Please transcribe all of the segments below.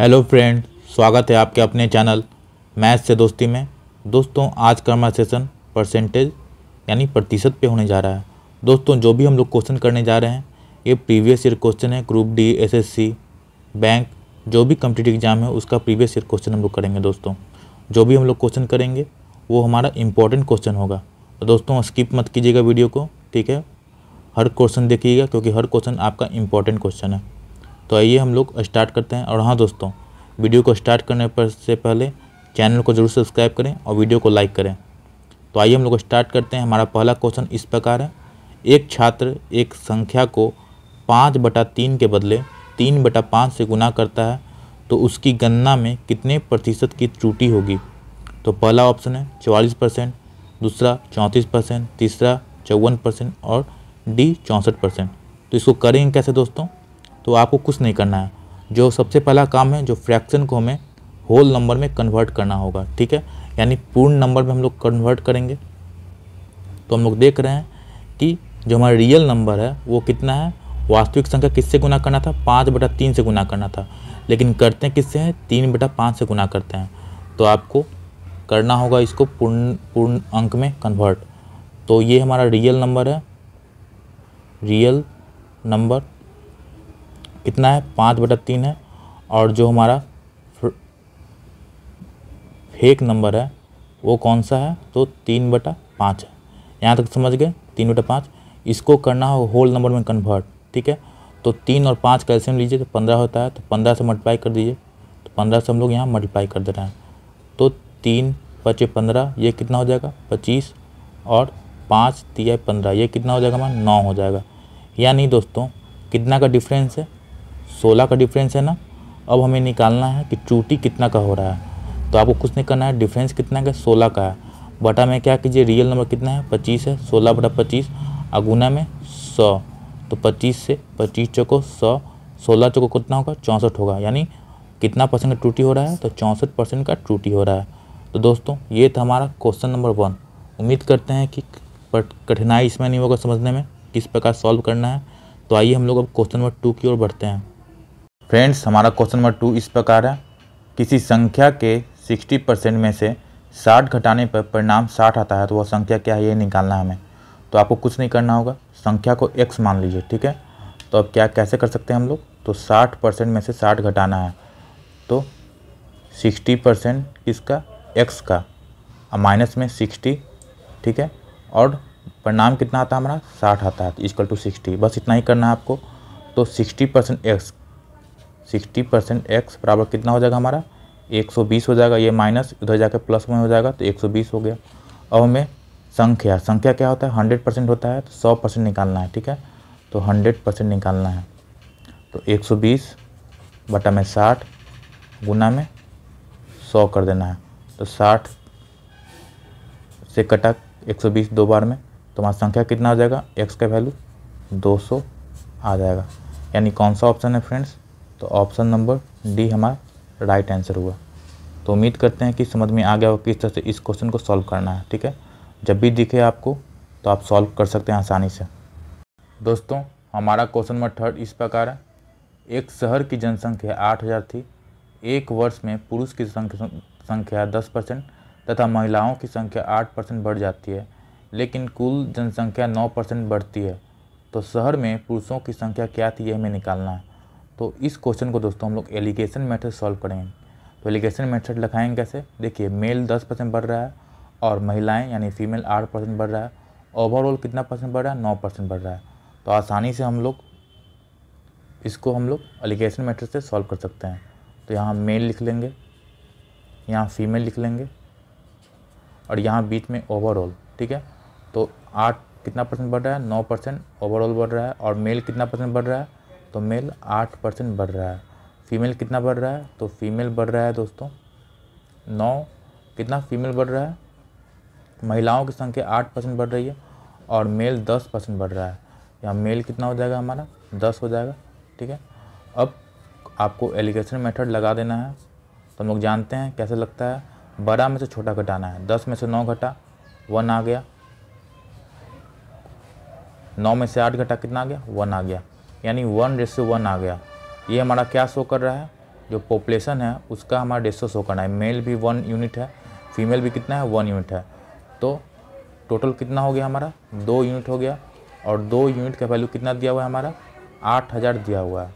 hello friend स्वागत है आपके अपने चैनल मैथ से दोस्ती में दोस्तों आज का हमारा सेशन परसेंटेज यानी प्रतिशत पे होने जा रहा है दोस्तों जो भी हम लोग क्वेश्चन करने जा रहे हैं ये प्रीवियस ईयर क्वेश्चन है ग्रुप डी एसएससी बैंक जो भी कम्पिटेटिव एग्जाम है उसका प्रीवियस ईयर क्वेश्चन हम लोग करेंगे दोस्तों जो भी हम लोग क्वेश्चन करेंगे वो हमारा इंपॉर्टेंट क्वेश्चन होगा तो दोस्तों स्किप मत कीजिएगा वीडियो को ठीक है हर क्वेश्चन देखिएगा क्योंकि हर क्वेश्चन आपका इंपॉर्टेंट क्वेश्चन है तो आइए हम लोग स्टार्ट करते हैं और हाँ दोस्तों वीडियो को स्टार्ट करने पर से पहले चैनल को जरूर सब्सक्राइब करें और वीडियो को लाइक करें तो आइए हम लोग स्टार्ट करते हैं हमारा पहला क्वेश्चन इस प्रकार है एक छात्र एक संख्या को पाँच बटा तीन के बदले तीन बटा पाँच से गुना करता है तो उसकी गणना में कितने प्रतिशत की त्रुटि होगी तो पहला ऑप्शन है चवालीस परसेंट दूसरा चौंतीस परसेंट तीसरा चौवन परसेंट और डी चौंसठ परसेंट तो इसको करेंगे कैसे दोस्तों तो आपको कुछ नहीं करना है जो सबसे पहला काम है जो फ्रैक्शन को हमें होल नंबर में कन्वर्ट करना होगा ठीक है यानी पूर्ण नंबर में हम लोग कन्वर्ट करेंगे तो हम लोग देख रहे हैं कि जो हमारा रियल नंबर है वो कितना है वास्तविक संख्या किससे गुना करना था पाँच बटा तीन से गुना करना था लेकिन करते हैं किससे हैं तीन बटा पाँच से गुना करते हैं तो आपको करना होगा इसको पूर्ण पूर्ण अंक में कन्वर्ट तो ये हमारा रियल नंबर है रियल नंबर कितना है पाँच बटा तीन है और जो हमारा फेक नंबर है वो कौन सा है तो तीन बटा पाँच है यहाँ तक समझ गए तीन बटा पाँच इसको करना हो होल नंबर में कन्वर्ट ठीक है तो तीन और पाँच का लीजिए तो पंद्रह होता है तो पंद्रह से मल्टीप्लाई कर दीजिए तो पंद्रह से हम लोग यहाँ मल्टीप्लाई कर दे रहे हैं तो तीन पचे पंद्रह ये कितना हो जाएगा पच्चीस और पाँच तिया पंद्रह ये कितना हो जाएगा हमारा नौ हो जाएगा या नहीं दोस्तों कितना का डिफरेंस है सोलह का डिफरेंस है ना अब हमें निकालना है कि चूटी कितना का हो रहा है तो आपको कुछ नहीं करना है डिफरेंस कितना का सोलह का है बटा में क्या कीजिए रियल नंबर कितना है पच्चीस है सोलह बटा पच्चीस अगुना में सौ तो पच्चीस से पच्चीस चौको सौ सोलह चौको कितना होगा चौंसठ होगा यानी कितना परसेंट का टूटी हो रहा है तो चौंसठ परसेंट का टूटी हो रहा है तो दोस्तों ये था हमारा क्वेश्चन नंबर वन उम्मीद करते हैं कि कठिनाई इसमें नहीं होगा समझने में किस प्रकार सॉल्व करना है तो आइए हम लोग अब क्वेश्चन नंबर टू की ओर बढ़ते हैं फ्रेंड्स हमारा क्वेश्चन नंबर टू इस प्रकार है किसी संख्या के सिक्सटी परसेंट में से साठ घटाने पर परिणाम साठ आता है तो वह संख्या क्या है ये निकालना है हमें तो आपको कुछ नहीं करना होगा संख्या को एक्स मान लीजिए ठीक है तो अब क्या कैसे कर सकते हैं हम लोग तो साठ परसेंट में से साठ घटाना है तो सिक्सटी परसेंट किसका एक्स का और माइनस में सिक्सटी ठीक है और परिणाम कितना आता है हमारा साठ आता है इजकल टू सिक्सटी बस इतना ही करना है आपको तो sixty percent X sixty percent X बराबर कितना हो जाएगा हमारा एक सौ बीस हो जाएगा ये माइनस उधर जाकर प्लस में हो जाएगा तो एक सौ बीस हो गया अब हमें संख्या संख्या क्या होता है हंड्रेड परसेंट होता है तो सौ परसेंट निकालना है ठीक है तो हंड्रेड परसेंट निकालना है तो एक सौ बीस बटा में साठ गुना में सौ कर देना है तो साठ से कटा एक सौ बीस दो बार में तो हमारा संख्या कितना हो जाएगा एक्स का वैल्यू दो सौ आ जाएगा यानी कौन सा ऑप्शन है फ्रेंड्स तो ऑप्शन नंबर डी हमारा राइट आंसर हुआ तो उम्मीद करते हैं कि समझ में आ गया हो किस तरह से इस क्वेश्चन को सॉल्व करना है ठीक है जब भी दिखे आपको तो आप सॉल्व कर सकते हैं आसानी से दोस्तों हमारा क्वेश्चन नंबर थर्ड इस प्रकार है एक शहर की जनसंख्या आठ हज़ार थी एक वर्ष में पुरुष की संख्या दस परसेंट तथा महिलाओं की संख्या आठ परसेंट बढ़ जाती है लेकिन कुल जनसंख्या नौ परसेंट बढ़ती है तो शहर में पुरुषों की संख्या क्या थी यह हमें निकालना है तो इस क्वेश्चन को दोस्तों हम लोग एलिगेशन मेथड सॉल्व करेंगे तो एलिगेशन मेथड लिखाएंगे कैसे देखिए मेल दस परसेंट बढ़ रहा है और महिलाएं यानी फीमेल आठ परसेंट बढ़ रहा है ओवरऑल कितना परसेंट बढ़ रहा है नौ परसेंट बढ़ रहा है तो आसानी से हम लोग इसको हम लोग एलिगेशन मेथड से सॉल्व कर सकते हैं तो यहाँ मेल लिख लेंगे यहाँ फीमेल लिख लेंगे और यहाँ बीच में ओवरऑल ठीक है तो आठ कितना परसेंट बढ़ रहा है नौ परसेंट ओवरऑल बढ़ रहा है और मेल कितना परसेंट बढ़ रहा है तो मेल आठ परसेंट बढ़ रहा है फीमेल कितना बढ़ रहा है तो फीमेल बढ़ रहा है दोस्तों नौ कितना फीमेल बढ़ रहा है महिलाओं की संख्या आठ परसेंट बढ़ रही है और मेल दस परसेंट बढ़ रहा है यहाँ मेल कितना हो जाएगा हमारा दस हो जाएगा ठीक है अब आपको एलिगेशन मेथड लगा देना है तो हम लोग जानते हैं कैसे लगता है बड़ा में से छोटा घटाना है दस में से नौ घटा वन आ गया नौ में से आठ घटा कितना आ गया वन आ गया यानी वन रेसो वन आ गया ये हमारा क्या शो कर रहा है जो पॉपुलेशन है उसका हमारा रेसो शो करना है मेल भी वन यूनिट है फीमेल भी कितना है वन यूनिट है तो टोटल कितना हो गया हमारा दो यूनिट हो गया और दो यूनिट का वैल्यू कितना दिया हुआ है हमारा आठ हज़ार दिया हुआ है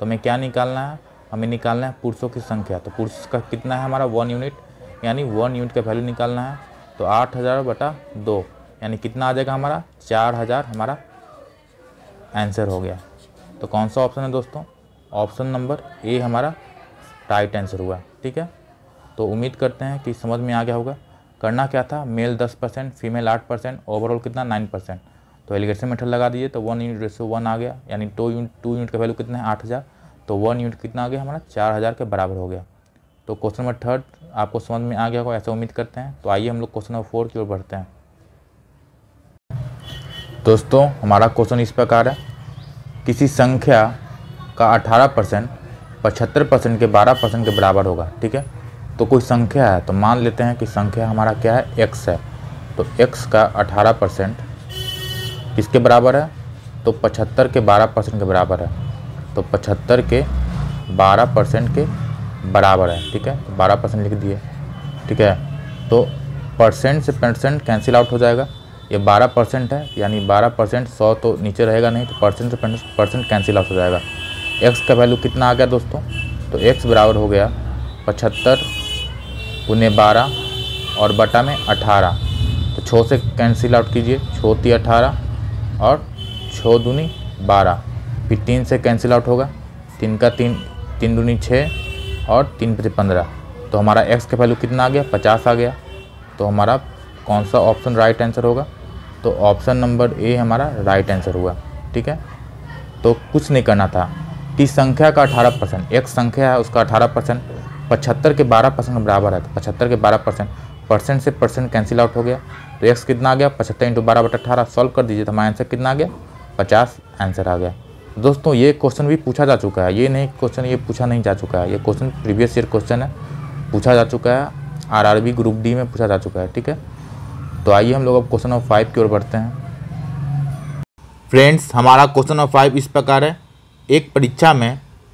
तो हमें क्या निकालना है हमें निकालना है पुरुषों की संख्या तो पुरुष का कितना है हमारा वन यूनिट यानी वन यूनिट का वैल्यू निकालना है तो आठ हज़ार बटा दो यानी कितना आ जाएगा हमारा चार हज़ार हमारा आंसर हो गया तो कौन सा ऑप्शन है दोस्तों ऑप्शन नंबर ए हमारा राइट आंसर हुआ ठीक है तो उम्मीद करते हैं कि समझ में आ गया होगा करना क्या था मेल दस परसेंट फीमेल आठ परसेंट ओवरऑल कितना नाइन परसेंट तो एलिगेशन मेथड लगा दीजिए तो वन यूनिट रेसो वन आ गया यानी टू यूनिट टू यूनिट का वैल्यू कितना है आठ हज़ार तो वन यूनिट कितना आ गया हमारा चार हज़ार के बराबर हो गया तो क्वेश्चन नंबर थर्ड आपको समझ में आ गया होगा ऐसा उम्मीद करते हैं तो आइए हम लोग क्वेश्चन नंबर फोर की ओर बढ़ते हैं दोस्तों हमारा क्वेश्चन इस प्रकार है किसी संख्या का 18 परसेंट पचहत्तर परसेंट के 12 परसेंट के बराबर होगा ठीक है तो कोई संख्या है तो मान लेते हैं कि संख्या हमारा क्या है एक्स है तो एक्स का 18 परसेंट किसके बराबर है तो पचहत्तर के 12 परसेंट के बराबर है तो पचहत्तर के 12 परसेंट के बराबर है ठीक है तो बारह परसेंट लिख दिए ठीक है तो परसेंट से परसेंट कैंसिल आउट हो जाएगा ये 12 परसेंट है यानी 12 परसेंट सौ तो नीचे रहेगा नहीं तो परसेंट से परसेंट कैंसिल आउट हो जाएगा एक्स का वैल्यू कितना आ गया दोस्तों तो एक्स बराबर हो गया पचहत्तर उन्हें बारह और बटा में अठारह तो छः से कैंसिल आउट कीजिए छोती अठारह और छः दूनी बारह फिर तीन से कैंसिल आउट होगा तीन का तीन तीन दूनी छः और तीन पे पंद्रह तो हमारा एक्स का वैल्यू कितना आ गया पचास आ गया तो हमारा कौन सा ऑप्शन राइट आंसर होगा तो ऑप्शन नंबर ए हमारा राइट आंसर हुआ ठीक है तो कुछ नहीं करना था टी संख्या का अठारह परसेंट एक संख्या है उसका अठारह परसेंट पचहत्तर के बारह परसेंट बराबर है तो पचहत्तर के बारह परसेंट परसेंट से परसेंट कैंसिल आउट हो गया तो एक्स कितना आ गया पचहत्तर इंटू बारह बटा अठारह सॉल्व कर दीजिए तो हमारा आंसर कितना आ गया पचास आंसर आ गया दोस्तों ये क्वेश्चन भी पूछा जा चुका है ये नहीं क्वेश्चन ये पूछा नहीं जा चुका है ये क्वेश्चन प्रीवियस ईयर क्वेश्चन है पूछा जा चुका है आर ग्रुप डी में पूछा जा चुका है ठीक है तो आइए हम लोग अब क्वेश्चन नंबर फाइव की ओर बढ़ते हैं फ्रेंड्स हमारा क्वेश्चन नंबर फाइव इस प्रकार है एक परीक्षा में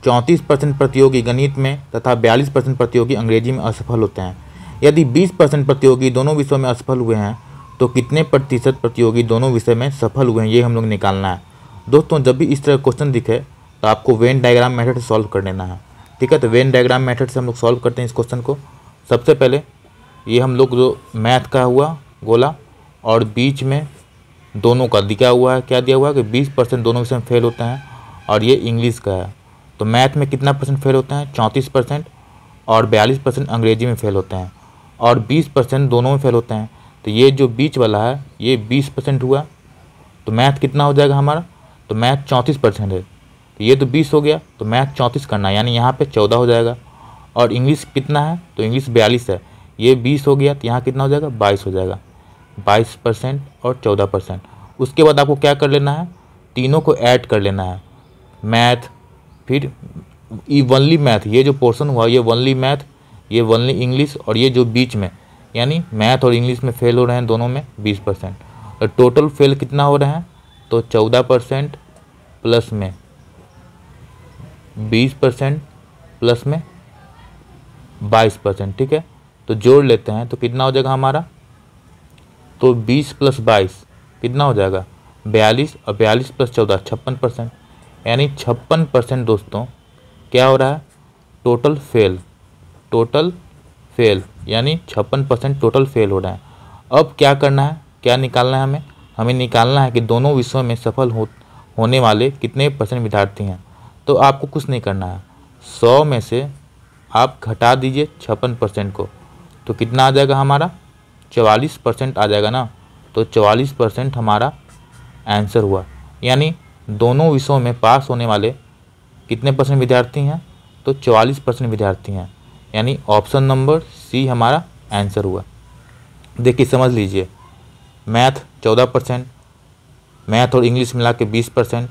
चौंतीस परसेंट प्रतियोगी गणित में तथा बयालीस परसेंट प्रतियोगी अंग्रेजी में असफल होते हैं यदि बीस परसेंट प्रतियोगी दोनों विषयों में असफल हुए हैं तो कितने प्रतिशत प्रतियोगी दोनों विषय में सफल हुए हैं ये हम लोग निकालना है दोस्तों जब भी इस तरह क्वेश्चन दिखे तो आपको वेन डायग्राम मेथड सॉल्व कर लेना है ठीक है तो वेन डायग्राम मेथड से हम लोग सॉल्व करते हैं इस क्वेश्चन को सबसे पहले ये हम लोग जो मैथ का हुआ गोला और बीच में दोनों का दिखा हुआ है क्या दिया हुआ है कि बीस परसेंट दोनों विषय में फेल होते हैं और ये इंग्लिश का है तो मैथ में कितना परसेंट फेल होते हैं चौंतीस परसेंट और बयालीस परसेंट अंग्रेजी में फेल होते हैं और बीस परसेंट दोनों में फेल होते हैं तो ये जो बीच वाला है ये बीस परसेंट हुआ तो मैथ कितना हो जाएगा हमारा तो मैथ चौंतीस परसेंट है तो ये तो बीस हो गया तो मैथ चौंतीस करना है यानी यहाँ पर चौदह हो जाएगा और इंग्लिश कितना है तो इंग्लिश बयालीस है ये बीस हो गया तो यहाँ कितना हो जाएगा बाईस हो जाएगा बाईस परसेंट और चौदह परसेंट उसके बाद आपको क्या कर लेना है तीनों को ऐड कर लेना है मैथ फिर ई वनली मैथ ये जो पोर्शन हुआ ये वनली मैथ ये वनली इंग्लिश और ये जो बीच में यानी मैथ और इंग्लिश में फेल हो रहे हैं दोनों में बीस परसेंट और टोटल फेल कितना हो रहे हैं तो चौदह परसेंट प्लस में बीस परसेंट प्लस में बाईस परसेंट ठीक है तो जोड़ लेते हैं तो कितना हो जाएगा हमारा तो बीस प्लस बाईस कितना हो जाएगा बयालीस और बयालीस प्लस चौदह छप्पन परसेंट यानी छप्पन परसेंट दोस्तों क्या हो रहा है टोटल फेल टोटल फेल यानी छप्पन परसेंट टोटल फेल हो रहा है अब क्या करना है क्या निकालना है हमें हमें निकालना है कि दोनों विषयों में सफल हो होने वाले कितने परसेंट विद्यार्थी हैं तो आपको कुछ नहीं करना है सौ में से आप घटा दीजिए छप्पन परसेंट को तो कितना आ जाएगा हमारा चवालीस परसेंट आ जाएगा ना तो चवालीस परसेंट हमारा आंसर हुआ यानी दोनों विषयों में पास होने वाले कितने परसेंट विद्यार्थी हैं तो चवालीस परसेंट विद्यार्थी हैं यानी ऑप्शन नंबर सी हमारा आंसर हुआ देखिए समझ लीजिए मैथ चौदह परसेंट मैथ और इंग्लिश मिला के बीस परसेंट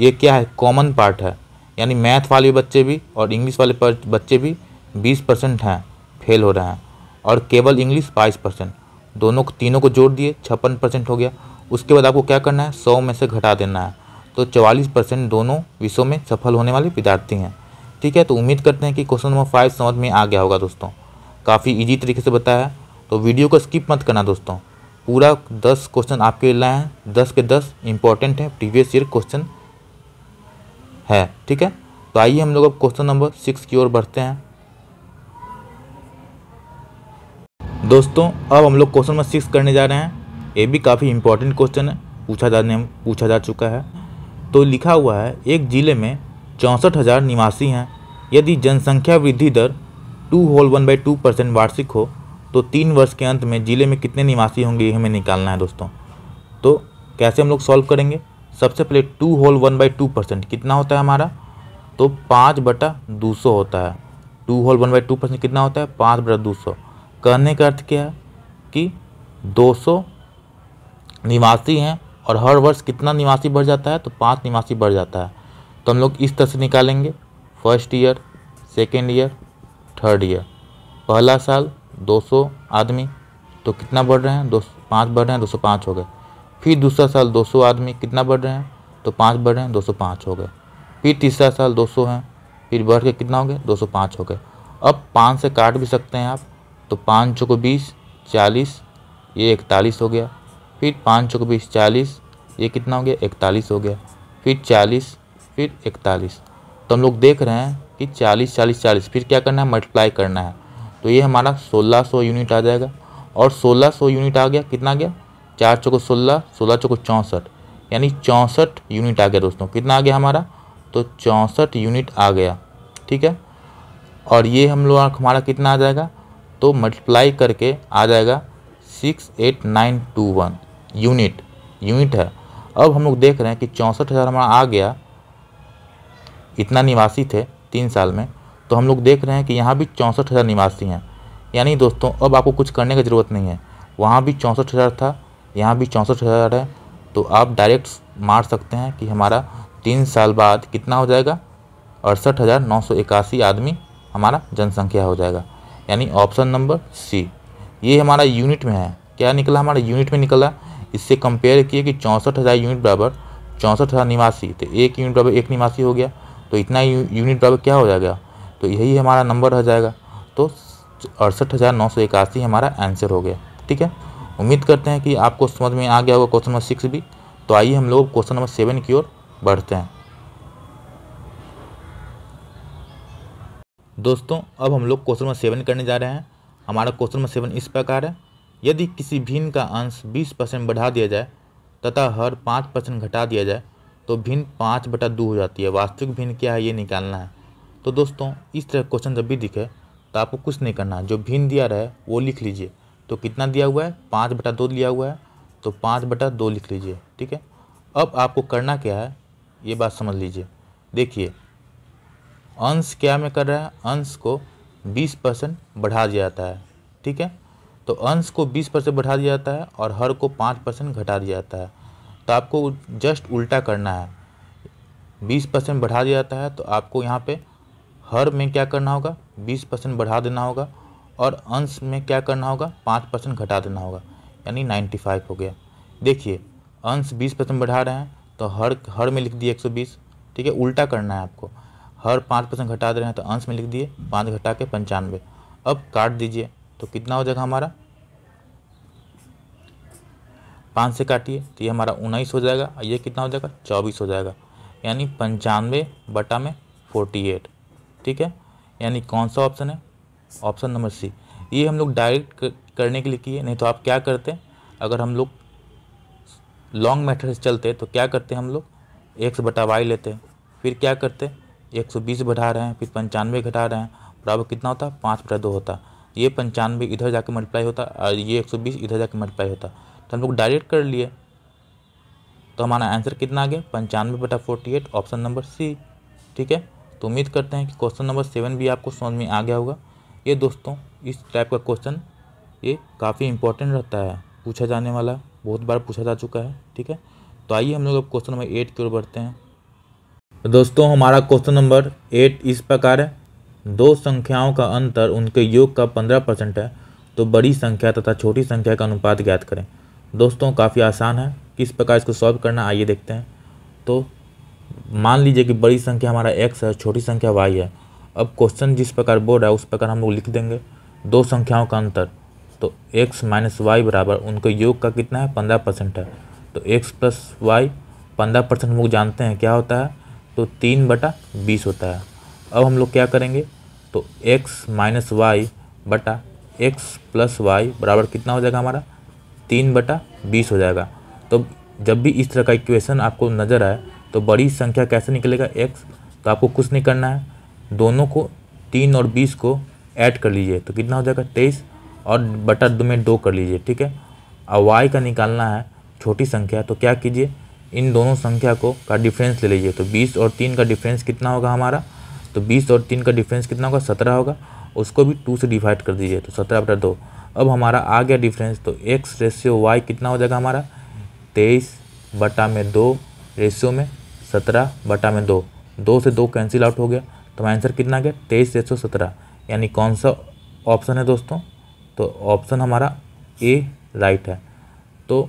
ये क्या है कॉमन पार्ट है यानी मैथ वाले बच्चे भी और इंग्लिश वाले बच्चे भी बीस परसेंट हैं फेल हो रहे हैं और केवल इंग्लिश बाईस परसेंट दोनों तीनों को जोड़ दिए छप्पन परसेंट हो गया उसके बाद आपको क्या करना है सौ में से घटा देना है तो चवालीस परसेंट दोनों विषयों में सफल होने वाले विद्यार्थी हैं ठीक है तो उम्मीद करते हैं कि क्वेश्चन नंबर फाइव समझ में आ गया होगा दोस्तों काफ़ी ईजी तरीके से बताया है तो वीडियो को स्किप मत करना दोस्तों पूरा दस क्वेश्चन आपके लिए लाए हैं दस के दस इंपॉर्टेंट है प्रीवियस ईयर क्वेश्चन है ठीक है तो आइए हम लोग अब क्वेश्चन नंबर सिक्स की ओर बढ़ते हैं दोस्तों अब हम लोग क्वेश्चन नंबर सिक्स करने जा रहे हैं ये भी काफ़ी इंपॉर्टेंट क्वेश्चन है पूछा जाने पूछा जा चुका है तो लिखा हुआ है एक ज़िले में चौंसठ हज़ार निवासी हैं यदि जनसंख्या वृद्धि दर two whole one by two percent वार्षिक हो तो तीन वर्ष के अंत में ज़िले में कितने निवासी होंगे ये हमें निकालना है दोस्तों तो कैसे हम लोग सॉल्व करेंगे सबसे पहले two whole one by two percent कितना होता है हमारा तो पाँच बटा दो सौ होता है two whole one by two percent कितना होता है पाँच बटा दो सौ कहने का अर्थ क्या है कि 200 निवासी हैं और हर वर्ष कितना निवासी बढ़ जाता है तो पाँच निवासी बढ़ जाता है तो हम लोग इस तरह से निकालेंगे first year second year third year पहला साल 200 आदमी तो कितना बढ़ रहे हैं दो पाँच बढ़ रहे हैं 205 हो गए फिर दूसरा साल 200 आदमी कितना बढ़ रहे हैं तो पाँच बढ़ रहे हैं 205 हो गए फिर तीसरा साल 200 हैं फिर बढ़ के कितना हो गए 205 हो गए अब पाँच से काट भी सकते हैं आप तो पाँच चौक बीस चालीस ये इकतालीस हो गया फिर पाँच चौक बीस चालीस ये कितना हो गया इकतालीस हो गया फिर चालीस फिर इकतालीस तो हम लोग देख रहे हैं कि चालीस चालीस चालीस फिर क्या करना है मल्टीप्लाई करना है तो ये हमारा सोलह सौ यूनिट आ जाएगा और सोलह सौ यूनिट आ गया कितना गया चार चौको सोलह सोलह चौको चौंसठ यानी चौंसठ यूनिट आ गया दोस्तों कितना आ गया हमारा तो चौंसठ यूनिट आ गया ठीक है और ये हम लोग हमारा कितना आ जाएगा तो मल्टीप्लाई करके आ जाएगा six eight nine two one unit unit है अब हम लोग देख रहे हैं कि चौंसठ हज़ार हमारा आ गया इतना निवासी थे तीन साल में तो हम लोग देख रहे हैं कि यहाँ भी चौंसठ हज़ार निवासी हैं यानी दोस्तों अब आपको कुछ करने की ज़रूरत नहीं है वहाँ भी चौंसठ हज़ार था यहाँ भी चौंसठ हज़ार है तो आप डायरेक्ट मार सकते हैं कि हमारा तीन साल बाद कितना हो जाएगा अड़सठ हज़ार नौ सौ इक्यासी आदमी हमारा जनसंख्या हो जाएगा यानी ऑप्शन नंबर सी ये हमारा यूनिट में है क्या निकला हमारा यूनिट में निकला इससे कंपेयर किए कि चौंसठ हज़ार यूनिट बराबर चौंसठ हज़ार निवासी तो एक यूनिट बराबर एक निवासी हो गया तो इतना यूनिट बराबर क्या हो जाएगा तो यही हमारा नंबर रह जाएगा तो अड़सठ हज़ार नौ सौ इक्यासी हमारा आंसर हो गया ठीक है उम्मीद करते हैं कि आपको समझ में आ गया होगा क्वेश्चन नंबर सिक्स भी तो आइए हम लोग क्वेश्चन नंबर सेवन की ओर बढ़ते हैं दोस्तों अब हम लोग क्वेश्चन नंबर सेवन करने जा रहे हैं हमारा क्वेश्चन नंबर सेवन इस प्रकार है यदि किसी भिन्न का अंश बीस परसेंट बढ़ा दिया जाए तथा हर पाँच परसेंट घटा दिया जाए तो भिन्न पाँच बटा दो हो जाती है वास्तविक भिन्न क्या है ये निकालना है तो दोस्तों इस तरह क्वेश्चन जब भी दिखे तो आपको कुछ नहीं करना है जो भिन्न दिया रहे वो लिख लीजिए तो कितना दिया हुआ है पाँच बटा दो लिया हुआ है तो पाँच बटा दो लिख लीजिए ठीक है अब आपको करना क्या है ये बात समझ लीजिए देखिए अंश क्या में कर रहा है अंश को बीस परसेंट बढ़ा दिया जाता है ठीक है तो अंश को बीस परसेंट बढ़ा दिया जाता है और हर को पाँच परसेंट घटा दिया जाता है तो आपको जस्ट उल्टा करना है बीस परसेंट बढ़ा दिया जाता है तो आपको यहाँ पे हर में क्या करना होगा बीस परसेंट बढ़ा देना होगा और अंश में क्या करना होगा पाँच परसेंट घटा देना होगा यानी नाइन्टी फाइव हो गया देखिए अंश बीस परसेंट बढ़ा रहे हैं तो हर हर में लिख दिए एक सौ बीस ठीक है उल्टा करना है आपको हर पाँच परसेंट घटा दे रहे हैं तो अंश में लिख दिए पाँच घटा के पंचानवे अब काट दीजिए तो कितना हो जाएगा हमारा पाँच से काटिए तो ये हमारा उन्नीस हो जाएगा ये कितना हो जाएगा चौबीस हो जाएगा यानी पंचानवे बटा में फोर्टी एट ठीक है यानी कौन सा ऑप्शन है ऑप्शन नंबर सी ये हम लोग डायरेक्ट करने के लिए किए नहीं तो आप क्या करते अगर हम लोग लॉन्ग मेथड से चलते तो क्या करते हम लोग एक्स बटा वाई लेते फिर क्या करते एक सौ बीस बढ़ा रहे हैं फिर पंचानवे घटा रहे हैं बराबर कितना होता है पाँच बटा दो होता ये पंचानवे इधर जाके मल्टीप्लाई होता और ये एक सौ बीस इधर जाके मल्टीप्लाई होता तो हम लोग डायरेक्ट कर लिए तो हमारा आंसर कितना आ गया पंचानवे बटा forty eight option number C ठीक है तो उम्मीद करते हैं कि क्वेश्चन नंबर सेवन भी आपको समझ में आ गया होगा ये दोस्तों इस टाइप का क्वेश्चन ये काफ़ी इंपॉर्टेंट रहता है पूछा जाने वाला बहुत बार पूछा जा चुका है ठीक है तो आइए हम लोग अब क्वेश्चन नंबर एट की ओर बढ़ते हैं दोस्तों हमारा क्वेश्चन नंबर एट इस प्रकार है दो संख्याओं का अंतर उनके योग का पंद्रह परसेंट है तो बड़ी संख्या तथा छोटी संख्या का अनुपात ज्ञात करें दोस्तों काफ़ी आसान है किस प्रकार इसको सॉल्व करना आइए देखते हैं तो मान लीजिए कि बड़ी संख्या हमारा एक्स है छोटी संख्या वाई है अब क्वेश्चन जिस प्रकार बोर्ड है उस प्रकार हम लोग लिख देंगे दो संख्याओं का अंतर तो एक्स माइनस वाई बराबर उनके योग का कितना है पंद्रह परसेंट है तो एक्स प्लस वाई पंद्रह परसेंट हम लोग जानते हैं क्या होता है तो तीन बटा बीस होता है अब हम लोग क्या करेंगे तो एक्स माइनस वाई बटा एक्स प्लस वाई बराबर कितना हो जाएगा हमारा तीन बटा बीस हो जाएगा तो जब भी इस तरह का इक्वेशन आपको नज़र आए तो बड़ी संख्या कैसे निकलेगा एक्स तो आपको कुछ नहीं करना है दोनों को तीन और बीस को ऐड कर लीजिए तो कितना हो जाएगा तेईस और बटा दो में दो कर लीजिए ठीक है और वाई का निकालना है छोटी संख्या तो क्या कीजिए इन दोनों संख्या को का डिफरेंस ले लीजिए तो बीस और तीन का डिफरेंस कितना होगा हमारा तो बीस और तीन का डिफरेंस कितना होगा सत्रह होगा उसको भी टू से डिवाइड कर दीजिए तो सत्रह बटा दो अब हमारा आ गया डिफरेंस तो एक्स रेशियो वाई कितना हो जाएगा हमारा तेईस बटा में दो रेशियो में सत्रह बटा में दो दो से दो कैंसिल आउट हो गया तो हमारा आंसर कितना गया तेईस रेशियो सत्रह यानी कौन सा ऑप्शन है दोस्तों तो ऑप्शन हमारा ए राइट है तो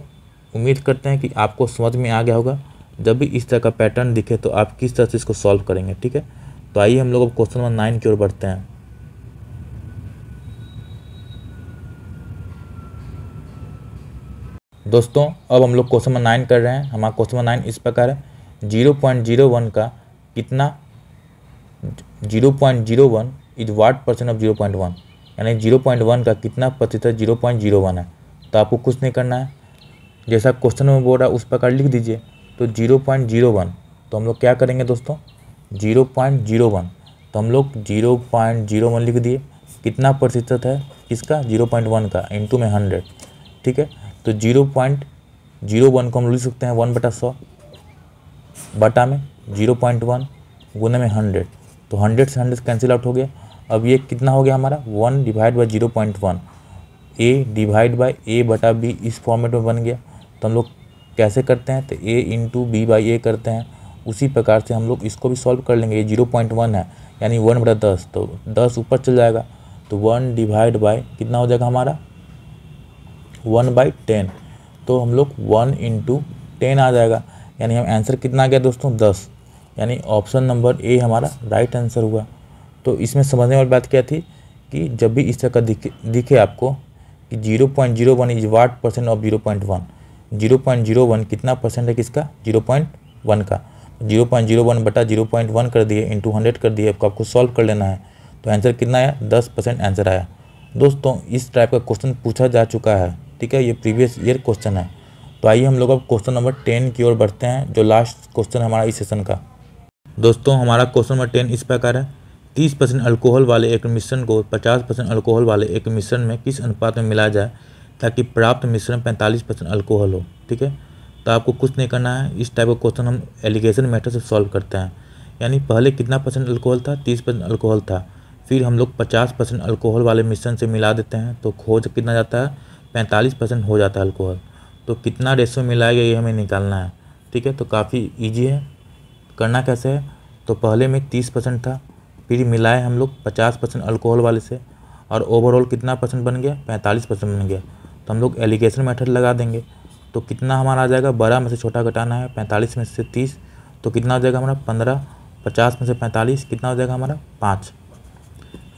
उम्मीद करते हैं कि आपको समझ में आ गया होगा जब भी इस तरह का पैटर्न दिखे तो आप किस तरह से इसको सॉल्व करेंगे ठीक है तो आइए हम लोग अब क्वेश्चन नंबर नाइन की ओर बढ़ते हैं दोस्तों अब हम लोग क्वेश्चन नंबर नाइन कर रहे हैं हमारा क्वेश्चन नंबर नाइन इस प्रकार है जीरो पॉइंट जीरो वन का कितना zero point zero one is what percent of zero point one यानी जीरो पॉइंट वन का कितना प्रतिशत जीरो पॉइंट जीरो वन है तो आपको कुछ नहीं करना है जैसा क्वेश्चन में बोल रहा है उस प्रकार लिख दीजिए तो जीरो पॉइंट जीरो वन तो हम लोग क्या करेंगे दोस्तों जीरो पॉइंट जीरो वन तो हम लोग जीरो पॉइंट जीरो वन लिख दिए कितना प्रतिशत है किसका जीरो पॉइंट वन का इंटू में हंड्रेड ठीक है तो जीरो पॉइंट जीरो वन को हम लिख सकते हैं वन बटा सौ बटा में जीरो पॉइंट वन गुने में हंड्रेड तो हंड्रेड से हंड्रेड कैंसिल आउट हो गया अब ये कितना हो गया हमारा one divide by zero point one A divide by A बटा बी इस फॉर्मेट में बन गया तो हम लोग कैसे करते हैं तो A into B by A करते हैं उसी प्रकार से हम लोग इसको भी सॉल्व कर लेंगे ये जीरो पॉइंट वन है यानी वन बटा दस तो दस ऊपर चल जाएगा तो वन डिवाइड बाई कितना हो जाएगा हमारा वन बाई टेन तो हम लोग वन इंटू टेन आ जाएगा यानी हम आंसर कितना आ गया दोस्तों दस यानी ऑप्शन नंबर ए हमारा राइट आंसर हुआ तो इसमें समझने वाली बात क्या थी कि जब भी इस तरह का दिखे दिखे आपको कि zero point zero one is what percent of zero point one zero point zero one कितना परसेंट है किसका जीरो पॉइंट वन का जीरो पॉइंट जीरो वन बटा जीरो पॉइंट वन कर दिए इंटू हंड्रेड कर दिए आपको आपको सॉल्व कर लेना है तो आंसर कितना आया दस परसेंट आंसर आया दोस्तों इस टाइप का क्वेश्चन पूछा जा चुका है ठीक है ये प्रीवियस ईयर क्वेश्चन है तो आइए हम लोग अब क्वेश्चन नंबर टेन की ओर बढ़ते हैं जो लास्ट क्वेश्चन हमारा इस सेशन का दोस्तों हमारा क्वेश्चन नंबर टेन इस प्रकार है तीस परसेंट अल्कोहल वाले एक मिश्रण को पचास परसेंट अल्कोहल वाले एक मिश्रण में किस अनुपात में मिलाया जाए ताकि प्राप्त मिश्रण पैंतालीस परसेंट अल्कोहल हो ठीक है तो आपको कुछ नहीं करना है इस टाइप का क्वेश्चन हम एलिगेशन मेथड से सॉल्व करते हैं यानी पहले कितना परसेंट अल्कोहल था तीस परसेंट अल्कोहल था फिर हम लोग पचास परसेंट अल्कोहल वाले मिश्रण से मिला देते हैं तो खोज कितना जाता है पैंतालीस परसेंट हो जाता है अल्कोहल तो कितना रेशो मिलाएगा ये हमें निकालना है ठीक है तो काफ़ी ईजी है करना कैसे है तो पहले में तीस परसेंट था फिर मिलाए हम लोग पचास परसेंट अल्कोहल वाले से और ओवरऑल कितना परसेंट बन गया पैंतालीस परसेंट बन गया हम लोग एलिगेशन मेथड लगा देंगे तो कितना हमारा आ जाएगा बारह में से छोटा घटाना है पैंतालीस में से तीस तो कितना हो जाएगा हमारा पंद्रह पचास में से पैंतालीस कितना हो जाएगा हमारा पाँच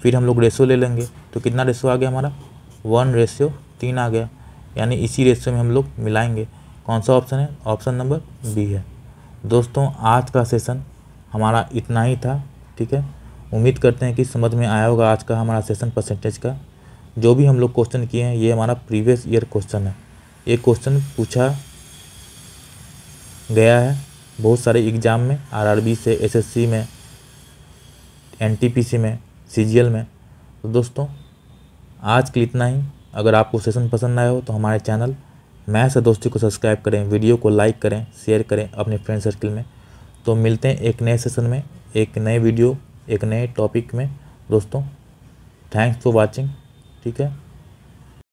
फिर हम लोग रेशो ले लेंगे तो कितना रेशो आ गया हमारा वन रेशियो तीन आ गया यानी इसी रेशियो में हम लोग मिलाएंगे कौन सा ऑप्शन है ऑप्शन नंबर बी है दोस्तों आज का सेशन हमारा इतना ही था ठीक है उम्मीद करते हैं कि समझ में आया होगा आज का हमारा सेशन परसेंटेज का जो भी हम लोग क्वेश्चन किए हैं ये हमारा प्रीवियस ईयर क्वेश्चन है ये क्वेश्चन पूछा गया है बहुत सारे एग्ज़ाम में आरआरबी से एसएससी में एनटीपीसी में सीजीएल में तो दोस्तों आज के लिए इतना ही अगर आपको सेशन पसंद आया हो तो हमारे चैनल मैं से दोस्ती को सब्सक्राइब करें वीडियो को लाइक करें शेयर करें अपने फ्रेंड सर्किल में तो मिलते हैं एक नए सेशन में एक नए वीडियो एक नए टॉपिक में दोस्तों थैंक्स फॉर वॉचिंग tiga